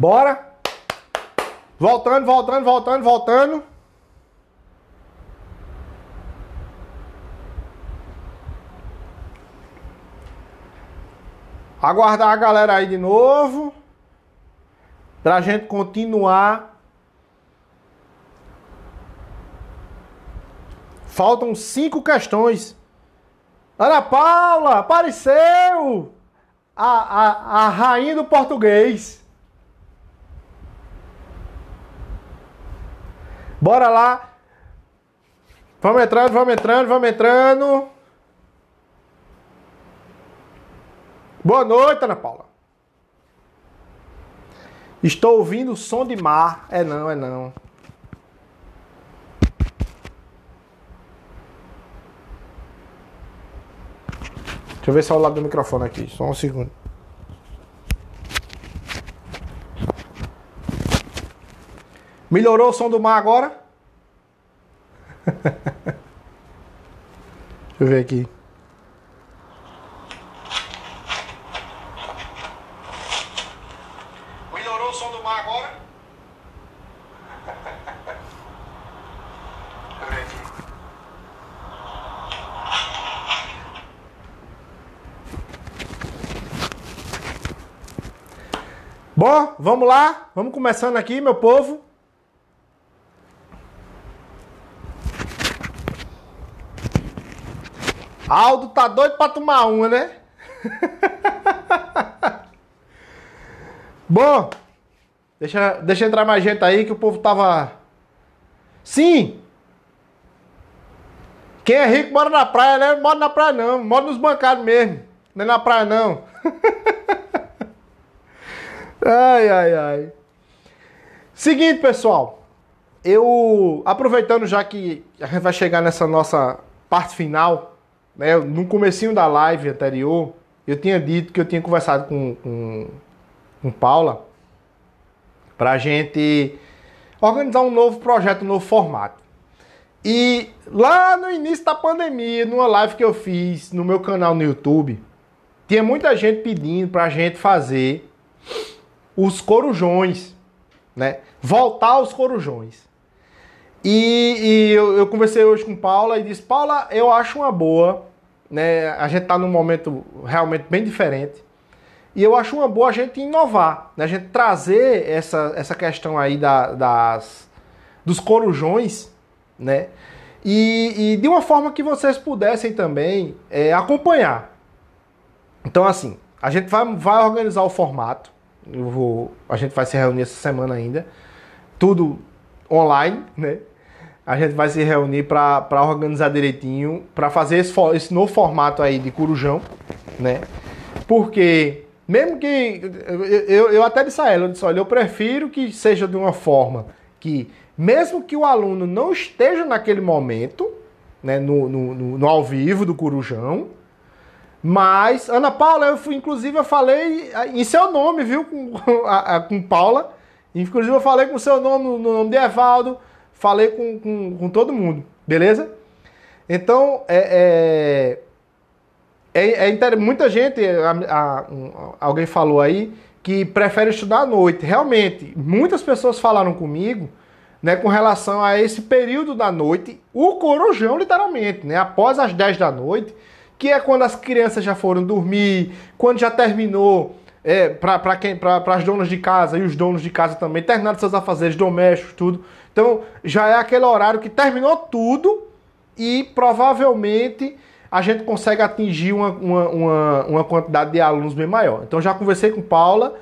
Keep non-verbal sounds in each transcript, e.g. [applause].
Bora! Voltando, voltando, voltando, voltando. Aguardar a galera aí de novo. Pra gente continuar. Faltam cinco questões. Ana Paula, apareceu! A, a, a rainha do português. Bora lá. Vamos entrando, vamos entrando, vamos entrando. Boa noite, Ana Paula. Estou ouvindo o som de mar. É não, é não. Deixa eu ver se é o lado do microfone aqui, só um segundo. Melhorou o som do mar agora? [laughs] Deixa eu ver aqui. Melhorou o som do mar agora? Deixa eu ver aqui. Bom, vamos lá, vamos começando aqui, meu povo. Aldo tá doido pra tomar uma, né? [laughs] Bom, deixa, deixa entrar mais gente aí que o povo tava. Sim! Quem é rico mora na praia, né? Mora na praia não, mora nos bancários mesmo. Não é na praia não. [laughs] ai, ai, ai. Seguinte, pessoal. Eu, aproveitando já que a gente vai chegar nessa nossa parte final né, no comecinho da live anterior, eu tinha dito que eu tinha conversado com, com, com Paula para a gente organizar um novo projeto, um novo formato. E lá no início da pandemia, numa live que eu fiz no meu canal no YouTube, tinha muita gente pedindo para a gente fazer os corujões, né? Voltar aos corujões. E, e eu, eu, conversei hoje com Paula e disse: Paula, eu acho uma boa né? A gente está num momento realmente bem diferente. E eu acho uma boa a gente inovar, né? a gente trazer essa, essa questão aí da, das, dos corujões, né? E, e, de uma forma que vocês pudessem também é, acompanhar. Então, assim, a gente vai, vai organizar o formato. Vou, a gente vai se reunir essa semana ainda. Tudo online, né? A gente vai se reunir para organizar direitinho, para fazer esse, esse novo formato aí de Corujão, né? Porque, mesmo que. Eu, eu, eu até disse a ela, eu disse: olha, eu prefiro que seja de uma forma que, mesmo que o aluno não esteja naquele momento, né, no, no, no, no ao vivo do Corujão, mas, Ana Paula, eu fui, inclusive eu falei em seu nome, viu, com, [laughs] a, a, com Paula. Inclusive eu falei com o seu nome, no nome de Evaldo falei com, com, com todo mundo, beleza? Então, é, é, é, é inter... muita gente, a, a, um, alguém falou aí, que prefere estudar à noite. Realmente, muitas pessoas falaram comigo, né, com relação a esse período da noite, o corujão, literalmente, né, após as 10 da noite, que é quando as crianças já foram dormir, quando já terminou, é, para as donas de casa e os donos de casa também, terminaram seus afazeres domésticos, tudo. Então já é aquele horário que terminou tudo e provavelmente a gente consegue atingir uma, uma, uma, uma quantidade de alunos bem maior. Então já conversei com Paula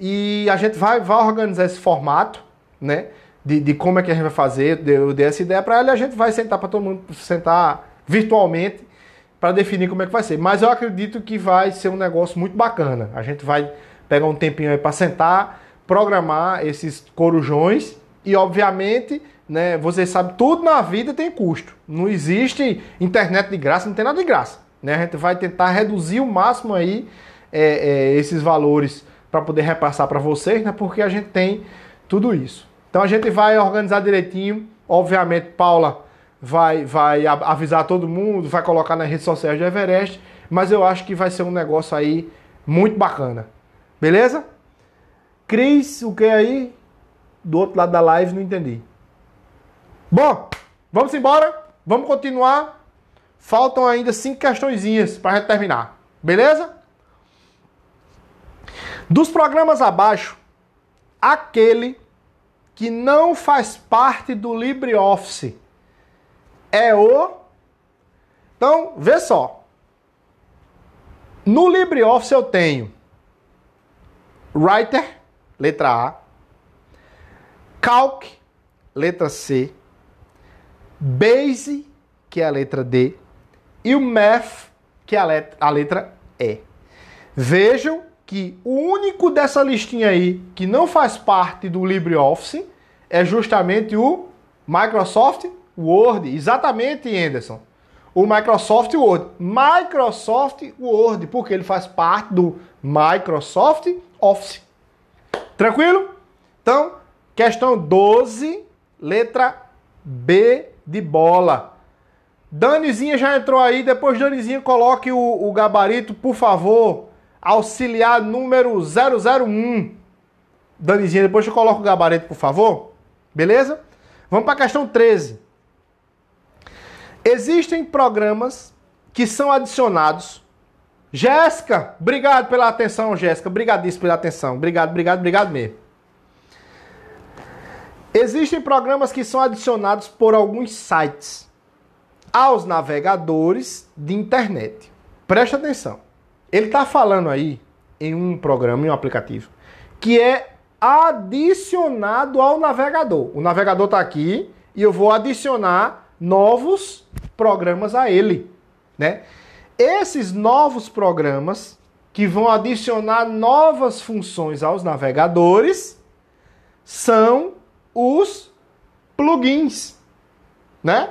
e a gente vai, vai organizar esse formato, né? De, de como é que a gente vai fazer. Eu dei essa ideia para ela e a gente vai sentar para todo mundo sentar virtualmente para definir como é que vai ser. Mas eu acredito que vai ser um negócio muito bacana. A gente vai pegar um tempinho aí para sentar, programar esses corujões e obviamente, né, você sabe, tudo na vida tem custo. Não existe internet de graça, não tem nada de graça. Né? A gente vai tentar reduzir o máximo aí é, é, esses valores para poder repassar para vocês, né? Porque a gente tem tudo isso. Então a gente vai organizar direitinho. Obviamente, Paula vai, vai avisar todo mundo, vai colocar nas redes sociais do Everest, mas eu acho que vai ser um negócio aí muito bacana. Beleza? Cris, o que aí? do outro lado da live, não entendi. Bom, vamos embora, vamos continuar. Faltam ainda cinco questõezinhas para gente terminar, beleza? Dos programas abaixo, aquele que não faz parte do LibreOffice é o. Então, vê só. No LibreOffice eu tenho Writer, letra A. Calc, letra C. Base, que é a letra D. E o Math, que é a letra, a letra E. Vejam que o único dessa listinha aí que não faz parte do LibreOffice é justamente o Microsoft Word. Exatamente, Anderson. O Microsoft Word. Microsoft Word, porque ele faz parte do Microsoft Office. Tranquilo? Então, Questão 12, letra B de bola. Danizinha já entrou aí, depois Danizinha coloque o, o gabarito, por favor. Auxiliar número 001. Danizinha, depois eu coloco o gabarito, por favor. Beleza? Vamos para a questão 13. Existem programas que são adicionados Jéssica, obrigado pela atenção, Jéssica. Obrigadíssimo pela atenção. Obrigado, obrigado, obrigado mesmo. Existem programas que são adicionados por alguns sites aos navegadores de internet. Presta atenção. Ele está falando aí em um programa, em um aplicativo, que é adicionado ao navegador. O navegador está aqui e eu vou adicionar novos programas a ele, né? Esses novos programas que vão adicionar novas funções aos navegadores são os plugins, né?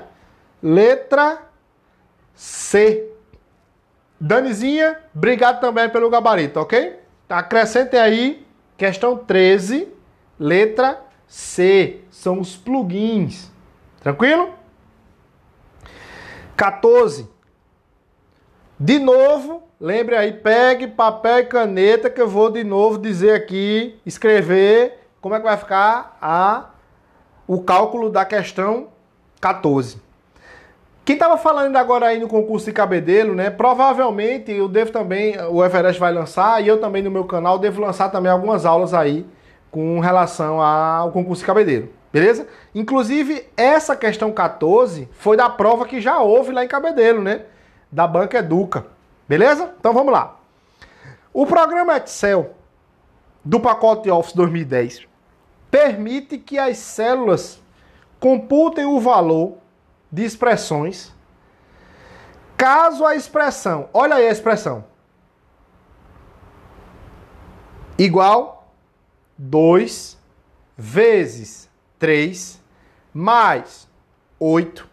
Letra C. Danizinha, obrigado também pelo gabarito, ok? Acrescentem aí questão 13, letra C. São os plugins. Tranquilo? 14. De novo, lembre aí, pegue papel e caneta que eu vou de novo dizer aqui, escrever como é que vai ficar a o cálculo da questão 14. Quem estava falando agora aí no concurso de cabedelo, né? Provavelmente eu devo também, o Everest vai lançar e eu também no meu canal devo lançar também algumas aulas aí com relação ao concurso de cabedelo, beleza? Inclusive, essa questão 14 foi da prova que já houve lá em cabedelo, né? Da Banca Educa, beleza? Então vamos lá. O programa Excel do pacote Office 2010 permite que as células computem o valor de expressões caso a expressão, olha aí a expressão, igual 2 vezes 3 mais 8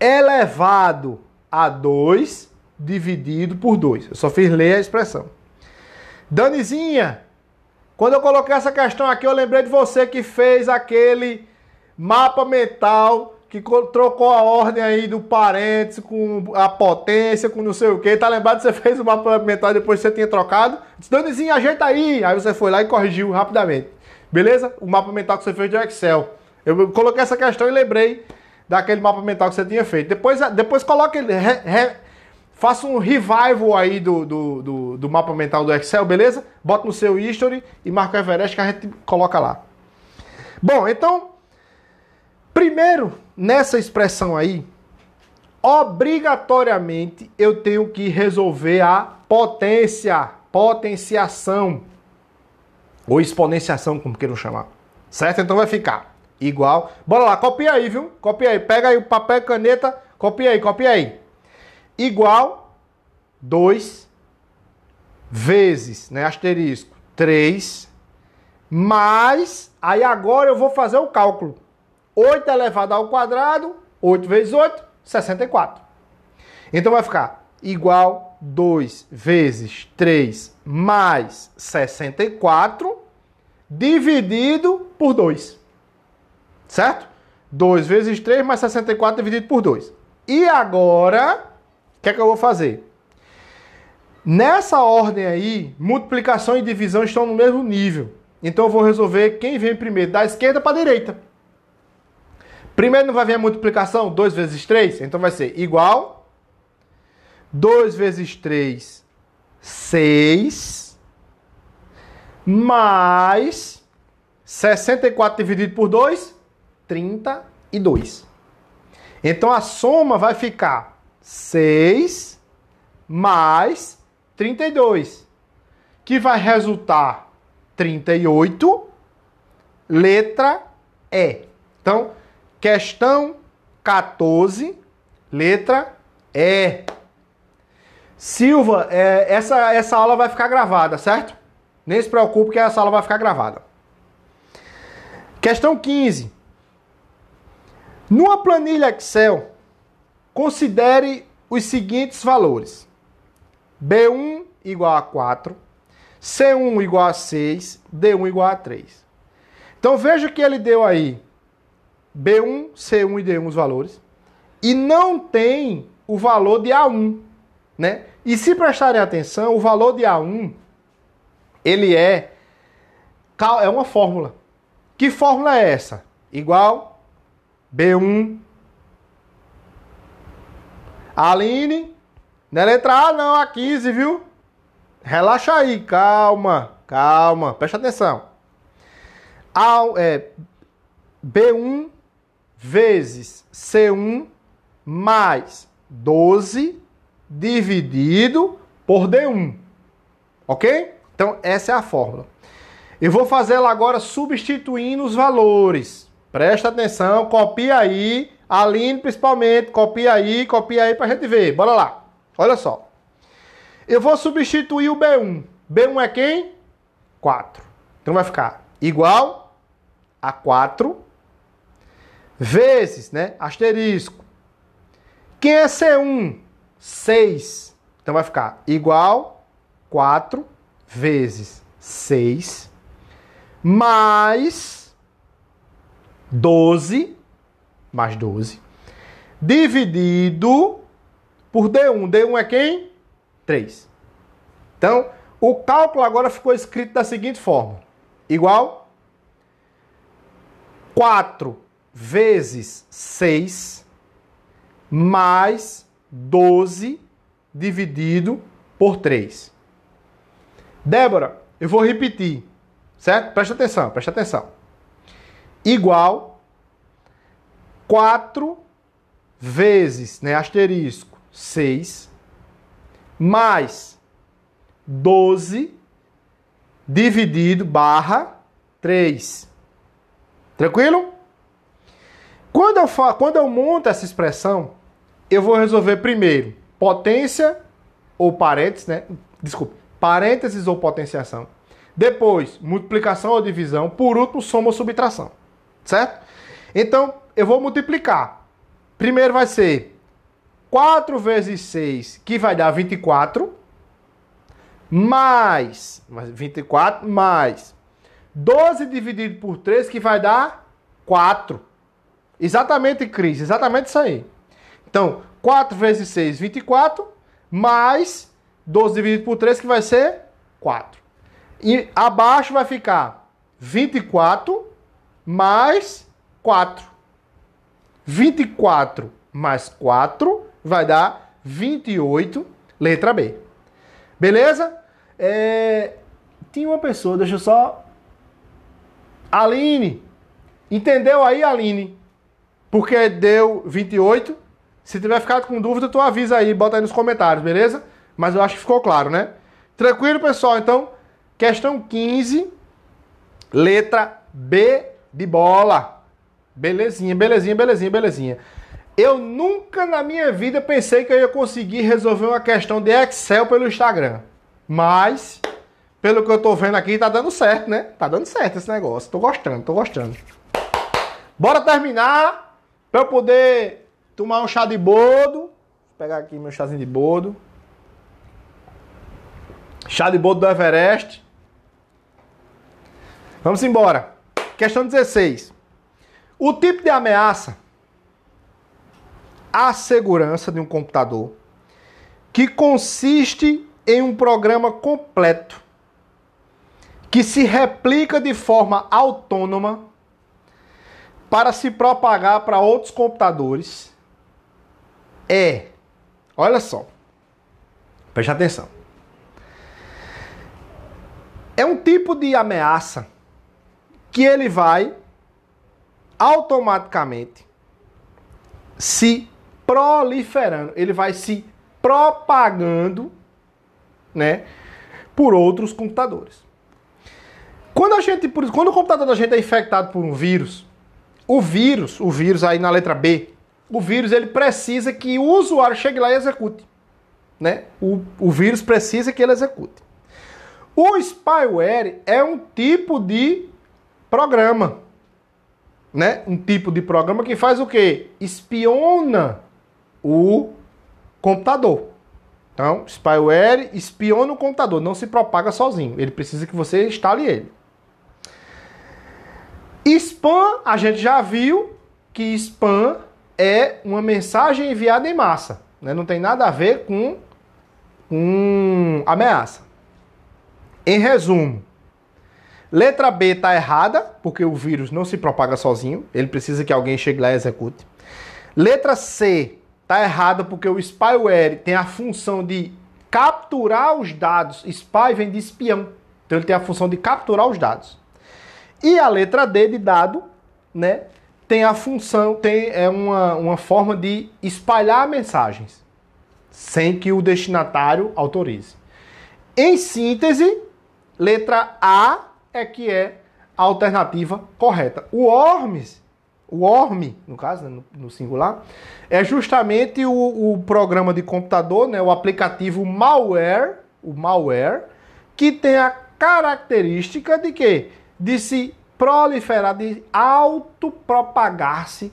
elevado a 2 dividido por 2. Eu só fiz ler a expressão. Danizinha, quando eu coloquei essa questão aqui, eu lembrei de você que fez aquele mapa mental que trocou a ordem aí do parênteses com a potência, com não sei o que. Tá lembrado que você [laughs] fez o mapa mental depois que você tinha trocado? Disse, Danizinho, ajeita aí. Aí você foi lá e corrigiu rapidamente. Beleza? O mapa mental que você fez de Excel. Eu coloquei essa questão e lembrei daquele mapa mental que você tinha feito. Depois, depois coloca ele, re, re, Faça um revival aí do, do, do, do, mapa mental do Excel, beleza? Bota no seu history e marca o Everest que a gente coloca lá. Bom, então, primeiro, nessa expressão aí, obrigatoriamente eu tenho que resolver a potência, potenciação, ou exponenciação, como queiram chamar. Certo? Então vai ficar igual. Bora lá, copia aí, viu? Copia aí, pega aí o papel e caneta, copia aí, copia aí igual 2 vezes, né, asterisco, 3, mais, aí agora eu vou fazer o cálculo. 8 elevado ao quadrado, 8 vezes 8, 64. Então vai ficar igual 2 vezes 3 mais 64 dividido por 2. Certo? 2 vezes 3 mais 64 dividido por 2. E agora o que é que eu vou fazer? Nessa ordem aí, multiplicação e divisão estão no mesmo nível. Então eu vou resolver quem vem primeiro, da esquerda para a direita. Primeiro não vai vir a multiplicação, 2 vezes 3, então vai ser igual. 2 vezes 3, 6. Mais 64 dividido por 2, 32. Então a soma vai ficar 6 mais 32, que vai resultar 38, letra E. Então, questão 14, letra E. Silva, é, essa, essa aula vai ficar gravada, certo? Nem se preocupe que essa aula vai ficar gravada. Questão 15. Numa planilha Excel, Considere os seguintes valores: B1 igual a 4, C1 igual a 6, D1 igual a 3. Então veja que ele deu aí B1, C1 e D1 os valores e não tem o valor de A1, né? E se prestarem atenção, o valor de A1 ele é é uma fórmula. Que fórmula é essa? Igual B1 Aline, não é letra A não, a 15, viu? Relaxa aí, calma, calma, presta atenção. Ao, é, B1 vezes C1 mais 12 dividido por D1. Ok? Então, essa é a fórmula. Eu vou fazer ela agora substituindo os valores. Presta atenção, copia aí Aline, principalmente, copia aí, copia aí pra gente ver. Bora lá. Olha só. Eu vou substituir o B1. B1 é quem? 4. Então vai ficar igual a 4 vezes, né? Asterisco. Quem é C1? 6. Então vai ficar igual 4 vezes 6 mais 12 vezes mais 12, dividido por D1. D1 é quem? 3. Então, o cálculo agora ficou escrito da seguinte forma: igual 4 vezes 6 mais 12 dividido por 3. Débora, eu vou repetir, certo? Presta atenção, presta atenção. Igual 4 vezes, né, asterisco, 6, mais 12 dividido barra 3. Tranquilo? Quando eu, fa quando eu monto essa expressão, eu vou resolver primeiro potência ou parênteses, né? Desculpa, parênteses ou potenciação. Depois, multiplicação ou divisão. Por último, soma ou subtração. Certo? Então, eu vou multiplicar. Primeiro vai ser 4 vezes 6, que vai dar 24, mais 24 mais 12 dividido por 3, que vai dar 4. Exatamente, Cris, exatamente isso aí. Então, 4 vezes 6, 24, mais 12 dividido por 3, que vai ser 4. E abaixo vai ficar 24 mais 4. 24 mais 4 vai dar 28, letra B. Beleza? É... Tinha uma pessoa, deixa eu só. Aline! Entendeu aí, Aline? Porque deu 28. Se tiver ficado com dúvida, tu avisa aí, bota aí nos comentários, beleza? Mas eu acho que ficou claro, né? Tranquilo, pessoal? Então, questão 15, letra B de bola. Belezinha, belezinha, belezinha, belezinha. Eu nunca na minha vida pensei que eu ia conseguir resolver uma questão de Excel pelo Instagram. Mas, pelo que eu tô vendo aqui, tá dando certo, né? Tá dando certo esse negócio. Tô gostando, tô gostando. Bora terminar pra eu poder tomar um chá de bodo Vou pegar aqui meu chazinho de bodo Chá de bodo do Everest. Vamos embora. Questão 16. O tipo de ameaça à segurança de um computador que consiste em um programa completo que se replica de forma autônoma para se propagar para outros computadores é, olha só, preste atenção, é um tipo de ameaça que ele vai automaticamente se proliferando, ele vai se propagando, né, por outros computadores. Quando a gente, quando o computador da gente é infectado por um vírus, o vírus, o vírus aí na letra B, o vírus ele precisa que o usuário chegue lá e execute, né? O, o vírus precisa que ele execute. O spyware é um tipo de programa né, um tipo de programa que faz o quê? Espiona o computador. Então, spyware espiona o computador, não se propaga sozinho. Ele precisa que você instale ele. Spam, a gente já viu que spam é uma mensagem enviada em massa. Né? Não tem nada a ver com, com ameaça. Em resumo, Letra B está errada, porque o vírus não se propaga sozinho, ele precisa que alguém chegue lá e execute. Letra C está errada porque o spyware tem a função de capturar os dados. Spy vem de espião, então ele tem a função de capturar os dados. E a letra D de dado, né, tem a função, tem é uma, uma forma de espalhar mensagens sem que o destinatário autorize. Em síntese, letra A é que é a alternativa correta. O ORMES, o ORME, no caso, né, no, singular, é justamente o, o, programa de computador, né, o aplicativo malware, o malware, que tem a característica de quê? De se proliferar, de autopropagar-se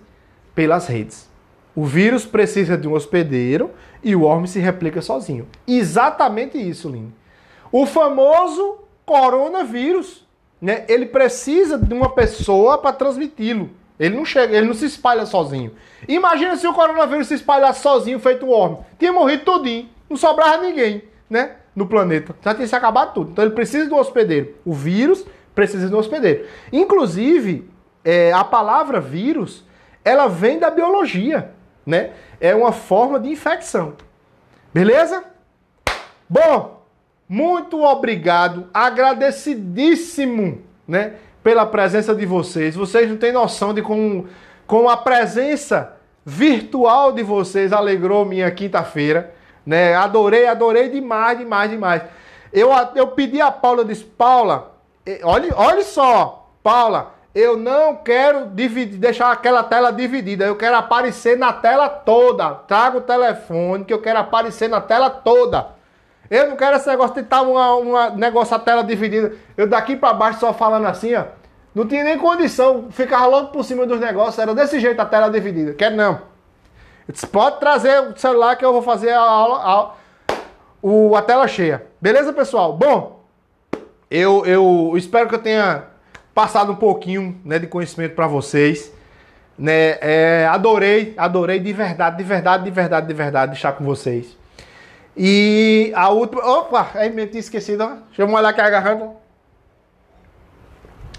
pelas redes. O vírus precisa de um hospedeiro e o ORM se replica sozinho. Exatamente isso, Lino. O famoso coronavírus né? Ele precisa de uma pessoa para transmiti-lo. Ele não chega, ele não se espalha sozinho. Imagina se o coronavírus se espalhasse sozinho, feito o homem. Tinha morrido tudinho, não sobrava ninguém, né? No planeta. Já tinha se acabado tudo. Então ele precisa do hospedeiro. O vírus precisa do hospedeiro. Inclusive, é, a palavra vírus, ela vem da biologia, né? É uma forma de infecção. Beleza? Bom, muito obrigado, agradecidíssimo, né, pela presença de vocês. Vocês não têm noção de como com a presença virtual de vocês alegrou minha quinta-feira, né? Adorei, adorei demais, demais, demais. Eu, eu pedi a Paula, eu disse, Paula, olha, olha só, Paula, eu não quero dividir, deixar aquela tela dividida. Eu quero aparecer na tela toda. Traga o telefone que eu quero aparecer na tela toda. Eu não quero esse negócio de estar tá uma, uma negócio a tela dividida. Eu daqui para baixo só falando assim, ó. Não tinha nem condição, ficava logo por cima dos negócios, era desse jeito a tela dividida. Quer não. pode trazer o celular que eu vou fazer a aula, a, o, a tela cheia. Beleza, pessoal? Bom, eu, eu espero que eu tenha passado um pouquinho né, de conhecimento para vocês. Né, é, adorei, adorei de verdade, de verdade, de verdade, de verdade estar com vocês. E a última. Opa, aí me tinha esquecido, ó. Deixa eu molhar aqui agarrando.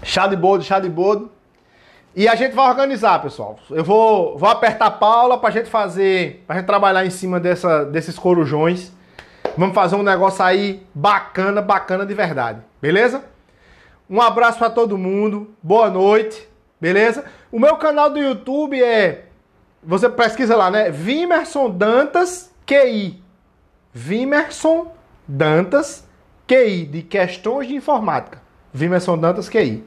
Chá de boldo, chá de boldo. E a gente vai organizar, pessoal. Eu vou, vou apertar a Paula pra gente fazer. Pra gente trabalhar em cima dessa, desses corujões. Vamos fazer um negócio aí bacana, bacana de verdade. Beleza? Um abraço para todo mundo. Boa noite. Beleza? O meu canal do YouTube é. Você pesquisa lá, né? Vimerson Dantas QI. Vimerson Dantas QI, de questões de informática. Vimerson Dantas QI.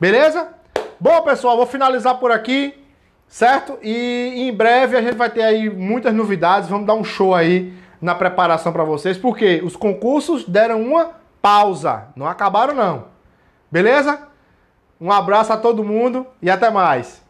Beleza? Bom, pessoal, vou finalizar por aqui, certo? E em breve a gente vai ter aí muitas novidades. Vamos dar um show aí na preparação para vocês, porque os concursos deram uma pausa. Não acabaram, não. Beleza? Um abraço a todo mundo e até mais.